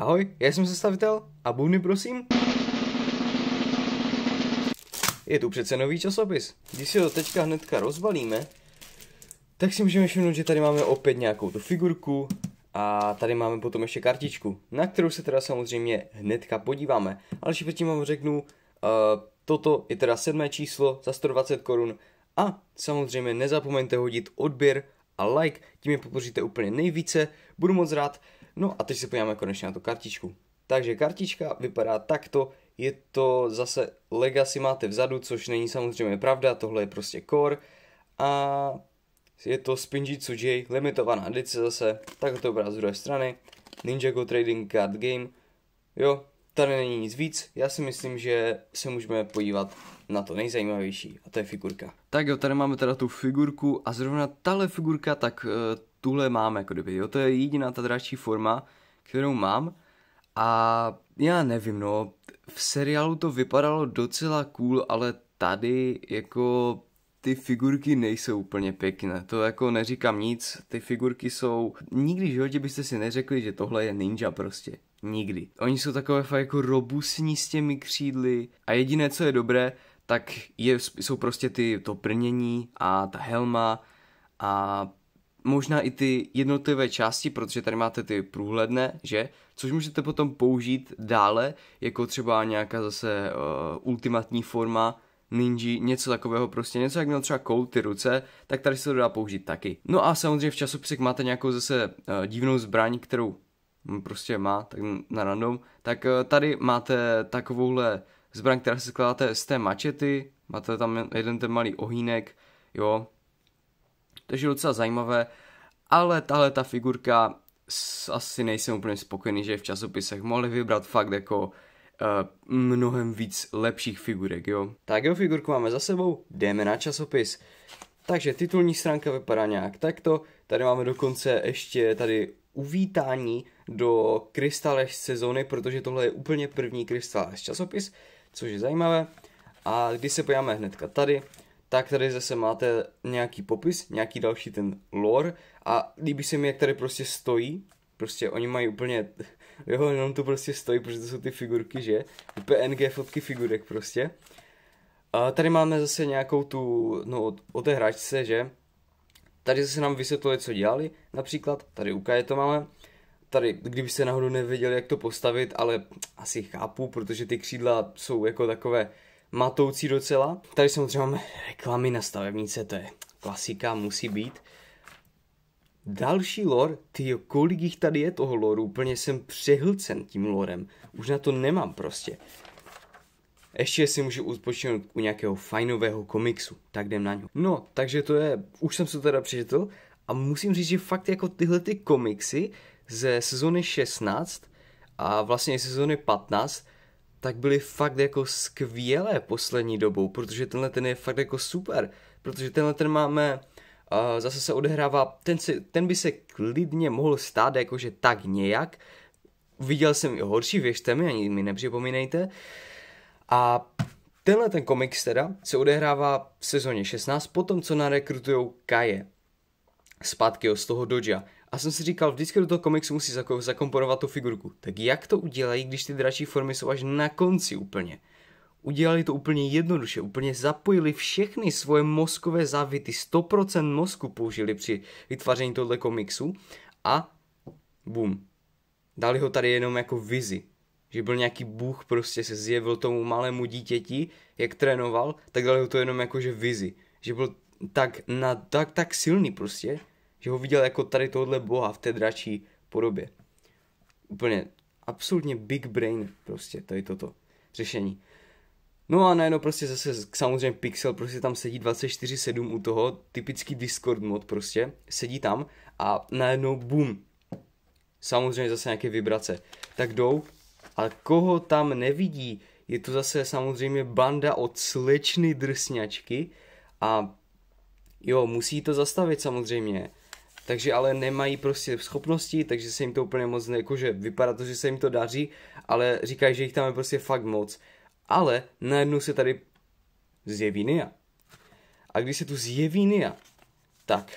Ahoj, já jsem sestavitel a bubny prosím. Je tu přece nový časopis. Když si ho teďka hnedka rozbalíme, tak si můžeme všimnout, že tady máme opět nějakou tu figurku a tady máme potom ještě kartičku, na kterou se teda samozřejmě hnedka podíváme. Ale ještě předtím vám řeknu, uh, toto je teda sedmé číslo za 120 korun a samozřejmě nezapomeňte hodit odběr a like, tím je podpoříte úplně nejvíce, budu moc rád. No a teď se podíváme konečně na tu kartičku. Takže kartička vypadá takto, je to zase Legacy máte vzadu, což není samozřejmě pravda, tohle je prostě core. A je to Spinjitzu J, limitovaná edice zase, tak to vypadá z druhé strany. Ninjago Trading Card Game. Jo, tady není nic víc, já si myslím, že se můžeme podívat na to nejzajímavější a to je figurka. Tak jo, tady máme teda tu figurku a zrovna tahle figurka, tak eh, tuhle mám, jako kdyby, jo, to je jediná ta dračí forma, kterou mám a já nevím, no, v seriálu to vypadalo docela cool, ale tady jako ty figurky nejsou úplně pěkné, to jako neříkám nic, ty figurky jsou, nikdy v životě byste si neřekli, že tohle je ninja prostě, nikdy. Oni jsou takové fakt jako robustní s těmi křídly a jediné, co je dobré, tak je, jsou prostě ty, to prnění a ta helma a možná i ty jednotlivé části, protože tady máte ty průhledné, že? Což můžete potom použít dále, jako třeba nějaká zase uh, ultimátní forma, ninji, něco takového prostě, něco jak měl třeba kout ty ruce, tak tady se to dá použít taky. No a samozřejmě v časopisech máte nějakou zase uh, divnou zbraň, kterou hm, prostě má, tak na random, tak uh, tady máte takovouhle zbraň, která se skládáte z té mačety, máte tam jeden ten malý ohýnek, jo, takže docela zajímavé, ale tahle ta figurka asi nejsem úplně spokojený, že v časopisech mohli vybrat fakt jako eh, mnohem víc lepších figurek, jo. Tak jo, figurku máme za sebou, jdeme na časopis. Takže titulní stránka vypadá nějak takto, tady máme dokonce ještě tady uvítání do krystálež sezóny, protože tohle je úplně první krystálež časopis, což je zajímavé. A když se pojáme hnedka tady, tak tady zase máte nějaký popis, nějaký další ten lore a líbí se mi, jak tady prostě stojí, prostě oni mají úplně, jo, jenom to prostě stojí, protože to jsou ty figurky, že? PNG fotky figurek prostě. A tady máme zase nějakou tu, no o té hráčce, že? Tady zase nám vysvětluje, co dělali, například, tady u Kaje to máme, tady, kdybyste náhodou nevěděli, jak to postavit, ale asi chápu, protože ty křídla jsou jako takové, matoucí docela. Tady samozřejmě máme reklamy na stavebnice, to je klasika, musí být. Další lore, ty kolik jich tady je toho loru, úplně jsem přehlcen tím lorem, už na to nemám prostě. Ještě si můžu odpočinout u nějakého fajnového komiksu, tak jdem na něho. No, takže to je, už jsem se teda přečetl a musím říct, že fakt jako tyhle ty komiksy ze sezóny 16 a vlastně sezóny 15 tak byly fakt jako skvělé poslední dobou, protože tenhle ten je fakt jako super, protože tenhle ten máme, uh, zase se odehrává, ten, se, ten by se klidně mohl stát jakože tak nějak, viděl jsem i horší, věřte mi, ani mi nepřipomínejte, a tenhle ten komiks teda se odehrává v sezóně 16, potom co narekrutujou Kaje zpátky z toho Doja. A jsem si říkal, vždycky do toho komiksu musí zakomponovat tu figurku. Tak jak to udělají, když ty dračí formy jsou až na konci úplně? Udělali to úplně jednoduše, úplně zapojili všechny svoje mozkové závity, 100% mozku použili při vytváření tohle komiksu a bum. Dali ho tady jenom jako vizi, že byl nějaký bůh, prostě se zjevil tomu malému dítěti, jak trénoval, tak dali ho to jenom jako že vizi, že byl tak, na, tak, tak silný prostě, že ho viděl jako tady tohle boha v té dračí podobě. Úplně absolutně big brain prostě tady toto řešení. No a najednou prostě zase samozřejmě Pixel prostě tam sedí 24-7 u toho, typický Discord mod prostě, sedí tam a najednou boom. Samozřejmě zase nějaké vibrace. Tak jdou, ale koho tam nevidí, je to zase samozřejmě banda od slečny drsňačky a jo, musí to zastavit samozřejmě takže ale nemají prostě schopnosti, takže se jim to úplně moc, jakože vypadá to, že se jim to daří, ale říkají, že jich tam je prostě fakt moc. Ale najednou se tady zjeví Nia. A když se tu zjeví Nia, tak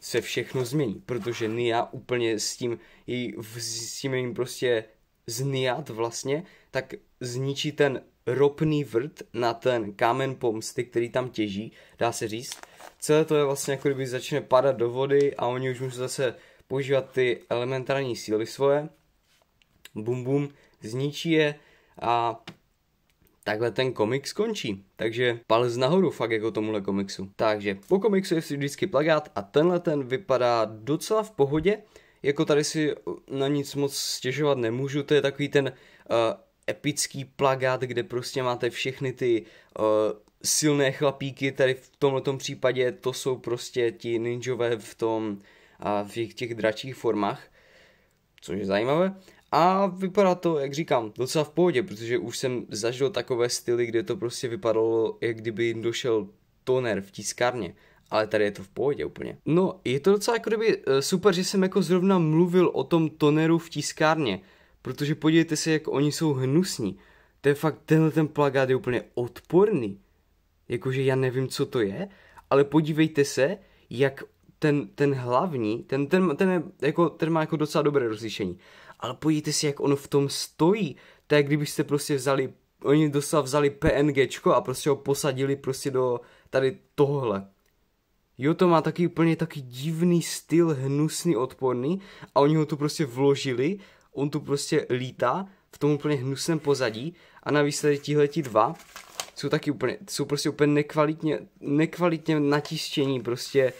se všechno změní, protože Nia úplně s tím, jí, s tím jim prostě zniat vlastně, tak zničí ten ropný vrt na ten kámen pomsty, který tam těží, dá se říct. Celé to je vlastně jako kdyby začne padat do vody a oni už musí zase používat ty elementární síly svoje. Bum bum, zničí je a takhle ten komik skončí. Takže palec nahoru fakt jako tomuhle komiksu. Takže po komiksu je vždycky plagát a tenhle ten vypadá docela v pohodě. Jako tady si na nic moc stěžovat nemůžu, to je takový ten uh, epický plagát, kde prostě máte všechny ty uh, silné chlapíky, tady v tomto případě to jsou prostě ti ninjové v tom a uh, v těch, těch dračích formách, což je zajímavé. A vypadá to, jak říkám, docela v pohodě, protože už jsem zažil takové styly, kde to prostě vypadalo, jak kdyby jim došel toner v tiskárně ale tady je to v pohodě úplně. No, je to docela jako kdyby eh, super, že jsem jako zrovna mluvil o tom toneru v tiskárně, Protože podívejte se, jak oni jsou hnusní. To je fakt, tenhle ten plagát je úplně odporný. Jakože já nevím, co to je, ale podívejte se, jak ten, ten hlavní, ten, ten, ten, je, jako, ten má jako docela dobré rozlišení. Ale podívejte se, jak on v tom stojí. To je, kdybyste prostě vzali, oni dosa vzali PNGčko a prostě ho posadili prostě do tady tohle. Jo, to má taky úplně taky divný styl, hnusný, odporný a oni ho tu prostě vložili on tu prostě lítá v tom úplně hnusném pozadí a navíc tady tihleti dva jsou taky úplně, jsou prostě úplně nekvalitně, nekvalitně natištění, prostě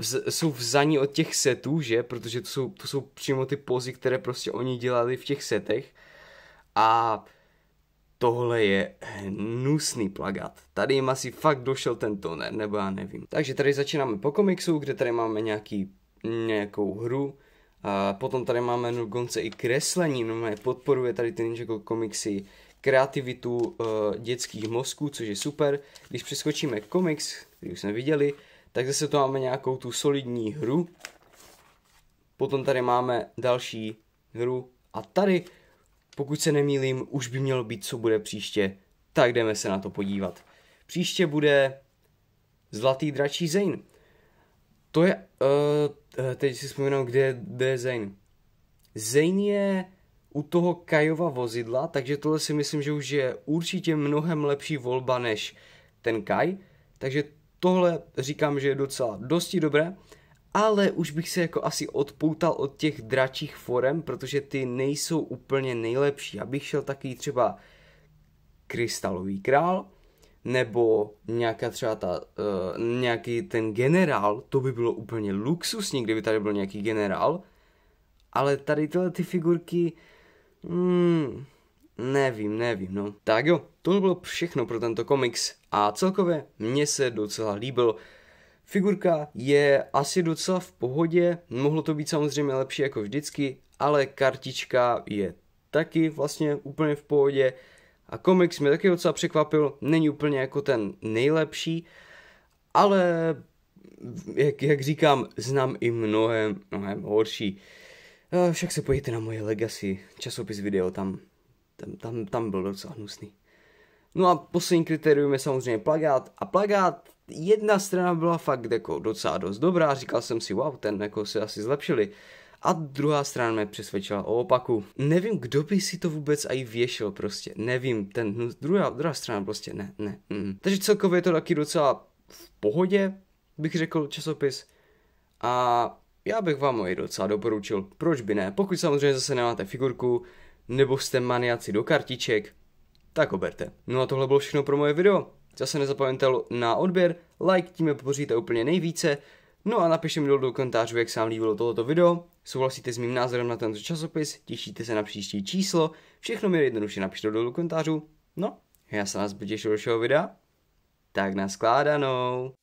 v, jsou vzani od těch setů, že, protože to jsou, to jsou přímo ty pozy, které prostě oni dělali v těch setech a tohle je hnusný plagát. Tady jim asi fakt došel ten toner, nebo já nevím. Takže tady začínáme po komiksu, kde tady máme nějaký, nějakou hru, a potom tady máme dokonce i kreslení, no podporuje tady ty Ninja komiksy kreativitu uh, dětských mozků, což je super. Když přeskočíme komiks, který už jsme viděli, tak zase to máme nějakou tu solidní hru. Potom tady máme další hru a tady, pokud se nemýlím, už by mělo být, co bude příště, tak jdeme se na to podívat. Příště bude Zlatý dračí Zane. To je, uh, teď si vzpomínám, kde, kde je Zane. Zane je u toho Kajova vozidla, takže tohle si myslím, že už je určitě mnohem lepší volba než ten Kaj. Takže tohle říkám, že je docela dosti dobré, ale už bych se jako asi odpoutal od těch dračích forem, protože ty nejsou úplně nejlepší. Abych šel taky třeba krystalový král, nebo nějaká třeba ta, uh, nějaký ten generál, to by bylo úplně luxusní, kdyby tady byl nějaký generál, ale tady tyhle ty figurky, hmm, nevím, nevím, no. Tak jo, to bylo všechno pro tento komiks a celkově mně se docela líbil. Figurka je asi docela v pohodě, mohlo to být samozřejmě lepší jako vždycky, ale kartička je taky vlastně úplně v pohodě. A komiks mě taky docela překvapil, není úplně jako ten nejlepší, ale jak, jak říkám, znám i mnohem, mnohem horší. Eh, však se pojďte na moje Legacy, časopis video, tam, tam, tam, tam byl docela hnusný. No a poslední kritérium je samozřejmě plagát. A plagát, jedna strana byla fakt jako docela dost dobrá, říkal jsem si, wow, ten jako se asi zlepšili. A druhá strana mě přesvědčila o opaku. Nevím, kdo by si to vůbec aj věšil prostě. Nevím, ten no, druhá, druhá strana prostě ne, ne. Mm. Takže celkově je to taky docela v pohodě, bych řekl časopis. A já bych vám ho i docela doporučil, proč by ne, pokud samozřejmě zase nemáte figurku, nebo jste maniaci do kartiček, tak oberte. No a tohle bylo všechno pro moje video. Zase nezapomeňte na odběr, like, tím je podpoříte úplně nejvíce. No a napište mi do komentářů, jak se vám líbilo tohoto video Souhlasíte s mým názorem na tento časopis? Těšíte se na příští číslo? Všechno mi jednoduše napište do komentářů. No, já se nás těšit do všeho videa. Tak naskládanou.